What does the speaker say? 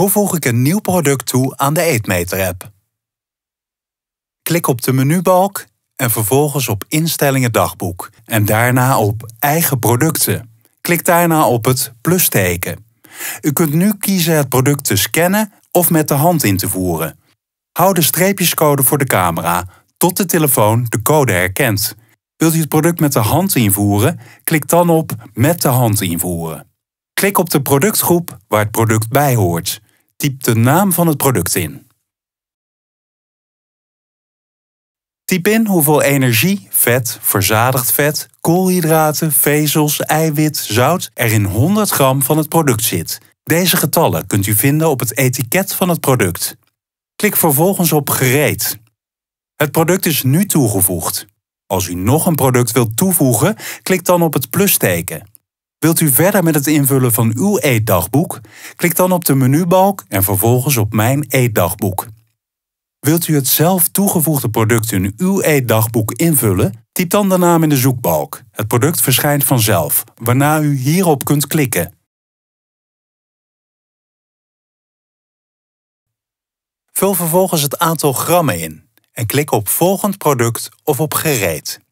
Hoe voeg ik een nieuw product toe aan de Eetmeter-app? Klik op de menubalk en vervolgens op Instellingen dagboek en daarna op Eigen producten. Klik daarna op het plusteken. U kunt nu kiezen het product te scannen of met de hand in te voeren. Hou de streepjescode voor de camera tot de telefoon de code herkent. Wilt u het product met de hand invoeren? Klik dan op Met de hand invoeren. Klik op de productgroep waar het product bij hoort. Typ de naam van het product in. Typ in hoeveel energie, vet, verzadigd vet, koolhydraten, vezels, eiwit, zout er in 100 gram van het product zit. Deze getallen kunt u vinden op het etiket van het product. Klik vervolgens op Gereed. Het product is nu toegevoegd. Als u nog een product wilt toevoegen, klik dan op het plusteken. Wilt u verder met het invullen van uw eetdagboek? Klik dan op de menubalk en vervolgens op Mijn eetdagboek. Wilt u het zelf toegevoegde product in uw eetdagboek invullen? Typ dan de naam in de zoekbalk. Het product verschijnt vanzelf, waarna u hierop kunt klikken. Vul vervolgens het aantal grammen in en klik op Volgend product of op Gereed.